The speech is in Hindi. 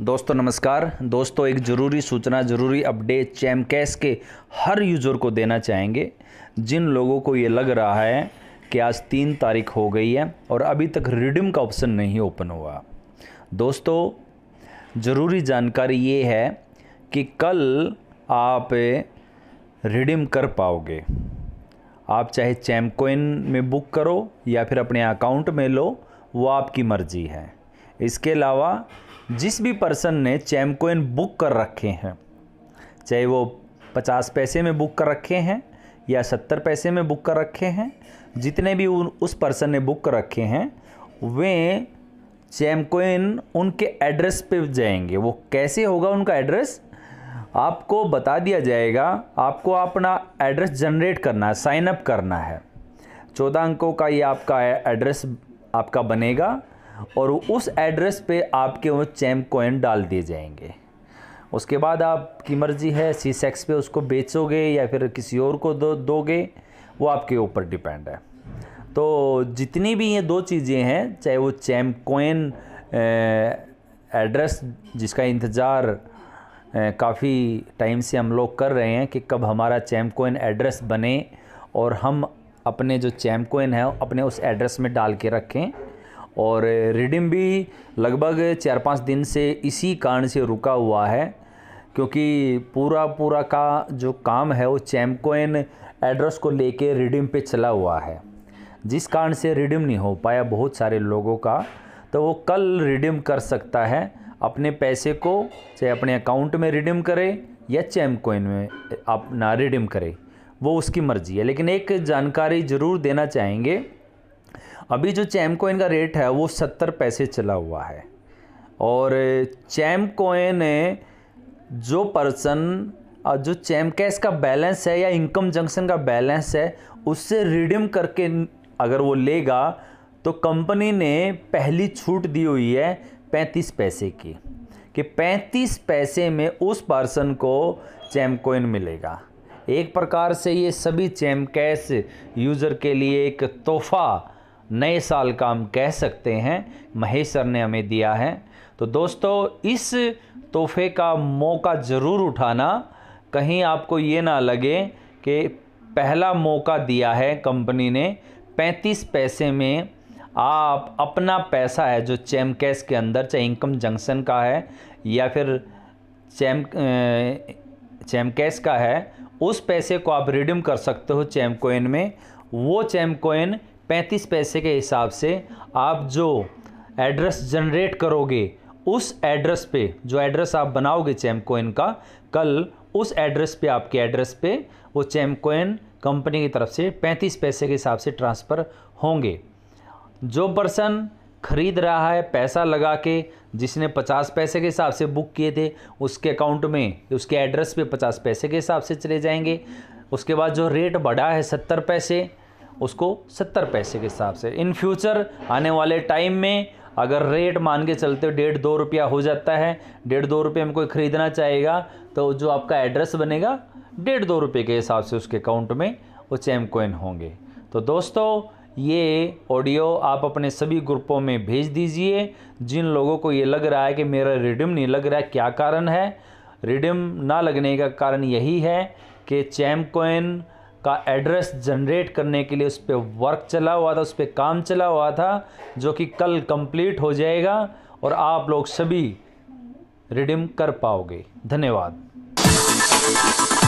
दोस्तों नमस्कार दोस्तों एक ज़रूरी सूचना ज़रूरी अपडेट कैश के हर यूज़र को देना चाहेंगे जिन लोगों को ये लग रहा है कि आज तीन तारीख हो गई है और अभी तक रिडीम का ऑप्शन नहीं ओपन हुआ दोस्तों ज़रूरी जानकारी ये है कि कल आप रिडीम कर पाओगे आप चाहे चैमकोइन में बुक करो या फिर अपने अकाउंट में लो वो आपकी मर्ज़ी है इसके अलावा जिस भी पर्सन ने चैमकोइन बुक कर रखे हैं चाहे वो पचास पैसे में बुक कर रखे हैं या सत्तर पैसे में बुक कर रखे हैं जितने भी उस पर्सन ने बुक कर रखे हैं वे चैमकोइन उनके एड्रेस पे जाएंगे वो कैसे होगा उनका एड्रेस आपको बता दिया जाएगा आपको अपना एड्रेस जनरेट करना है साइनअप करना है चौदह अंकों का ये आपका एड्रेस आपका बनेगा और उस एड्रेस पे आपके वो चैम कॉइन डाल दिए जाएंगे उसके बाद आपकी मर्ज़ी है सी सेक्स e पे उसको बेचोगे या फिर किसी और को दो दोगे वो आपके ऊपर डिपेंड है तो जितनी भी ये दो चीज़ें हैं चाहे वो चैम कोइन एड्रेस जिसका इंतज़ार काफ़ी टाइम से हम लोग कर रहे हैं कि कब हमारा चैम कोइन एड्रेस बने और हम अपने जो चैम कोइन है अपने उस एड्रेस में डाल के रखें और रिडीम भी लगभग चार पाँच दिन से इसी कारण से रुका हुआ है क्योंकि पूरा पूरा का जो काम है वो चैमकोइन एड्रेस को लेके रिडीम पे चला हुआ है जिस कारण से रिडीम नहीं हो पाया बहुत सारे लोगों का तो वो कल रिडीम कर सकता है अपने पैसे को चाहे अपने अकाउंट में रिडीम करे या चैम कोइन में अपना रिडीम करे वो उसकी मर्ज़ी है लेकिन एक जानकारी ज़रूर देना चाहेंगे अभी जो चैम कोइन का रेट है वो सत्तर पैसे चला हुआ है और चैम कोइन जो पर्सन जो चैम कैश का बैलेंस है या इनकम जंक्शन का बैलेंस है उससे रिडीम करके अगर वो लेगा तो कंपनी ने पहली छूट दी हुई है पैंतीस पैसे की कि पैंतीस पैसे में उस पर्सन को चैम कोइन मिलेगा एक प्रकार से ये सभी चैम कैश यूज़र के लिए एक तोहफा नए साल का हम कह सकते हैं महेश सर ने हमें दिया है तो दोस्तों इस तोहफे का मौका ज़रूर उठाना कहीं आपको ये ना लगे कि पहला मौका दिया है कंपनी ने 35 पैसे में आप अपना पैसा है जो कैश के अंदर चाहे इनकम जंक्शन का है या फिर चैम चैमकैस का है उस पैसे को आप रिडीम कर सकते हो चैम कोइन में वो चैम कोइन पैंतीस पैसे के हिसाब से आप जो एड्रेस जनरेट करोगे उस एड्रेस पे जो एड्रेस आप बनाओगे चैम कोइन का कल उस एड्रेस पे आपके एड्रेस पे वो चैम कोइन कंपनी की तरफ से पैंतीस पैसे के हिसाब से ट्रांसफ़र होंगे जो पर्सन खरीद रहा है पैसा लगा के जिसने पचास पैसे के हिसाब से बुक किए थे उसके अकाउंट में उसके एड्रेस पे पचास पैसे के हिसाब से चले जाएंगे उसके बाद जो रेट बढ़ा है सत्तर पैसे उसको सत्तर पैसे के हिसाब से इन फ्यूचर आने वाले टाइम में अगर रेट मान के चलते हो डेढ़ दो रुपया हो जाता है डेढ़ दो रुपये में कोई ख़रीदना चाहेगा तो जो आपका एड्रेस बनेगा डेढ़ दो रुपये के हिसाब से उसके अकाउंट में वो चैम कोइन होंगे तो दोस्तों ये ऑडियो आप अपने सभी ग्रुपों में भेज दीजिए जिन लोगों को ये लग रहा है कि मेरा रिडिम नहीं लग रहा है क्या कारण है रिडिम ना लगने का कारण यही है कि चैम कोइन का एड्रेस जनरेट करने के लिए उस पर वर्क चला हुआ था उस पर काम चला हुआ था जो कि कल कंप्लीट हो जाएगा और आप लोग सभी रिडीम कर पाओगे धन्यवाद